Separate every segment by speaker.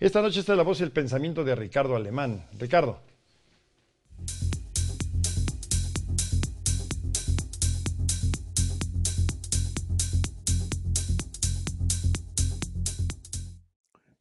Speaker 1: Esta noche está la voz y el pensamiento de Ricardo Alemán. Ricardo.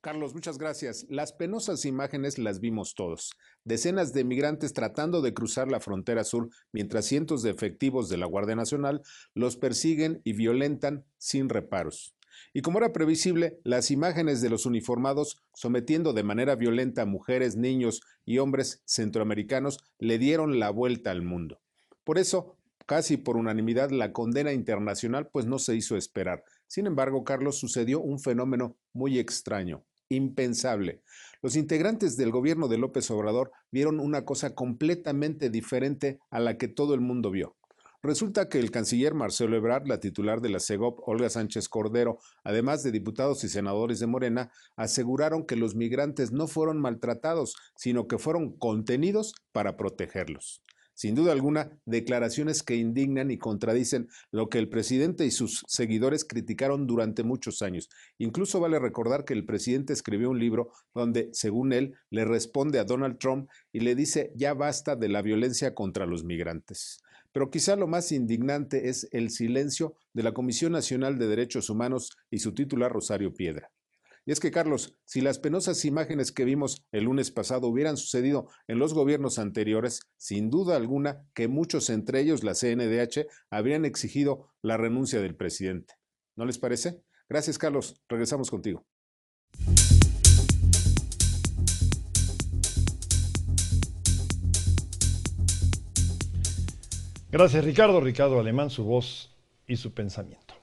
Speaker 2: Carlos, muchas gracias. Las penosas imágenes las vimos todos. Decenas de migrantes tratando de cruzar la frontera sur, mientras cientos de efectivos de la Guardia Nacional los persiguen y violentan sin reparos y como era previsible, las imágenes de los uniformados sometiendo de manera violenta a mujeres, niños y hombres centroamericanos le dieron la vuelta al mundo. Por eso, casi por unanimidad, la condena internacional pues no se hizo esperar. Sin embargo, Carlos, sucedió un fenómeno muy extraño, impensable. Los integrantes del gobierno de López Obrador vieron una cosa completamente diferente a la que todo el mundo vio. Resulta que el canciller Marcelo Ebrard, la titular de la CEGOP, Olga Sánchez Cordero, además de diputados y senadores de Morena, aseguraron que los migrantes no fueron maltratados, sino que fueron contenidos para protegerlos sin duda alguna, declaraciones que indignan y contradicen lo que el presidente y sus seguidores criticaron durante muchos años. Incluso vale recordar que el presidente escribió un libro donde, según él, le responde a Donald Trump y le dice ya basta de la violencia contra los migrantes. Pero quizá lo más indignante es el silencio de la Comisión Nacional de Derechos Humanos y su titular Rosario Piedra. Y es que, Carlos, si las penosas imágenes que vimos el lunes pasado hubieran sucedido en los gobiernos anteriores, sin duda alguna que muchos, entre ellos la CNDH, habrían exigido la renuncia del presidente. ¿No les parece? Gracias, Carlos. Regresamos contigo.
Speaker 1: Gracias, Ricardo. Ricardo Alemán, su voz y su pensamiento.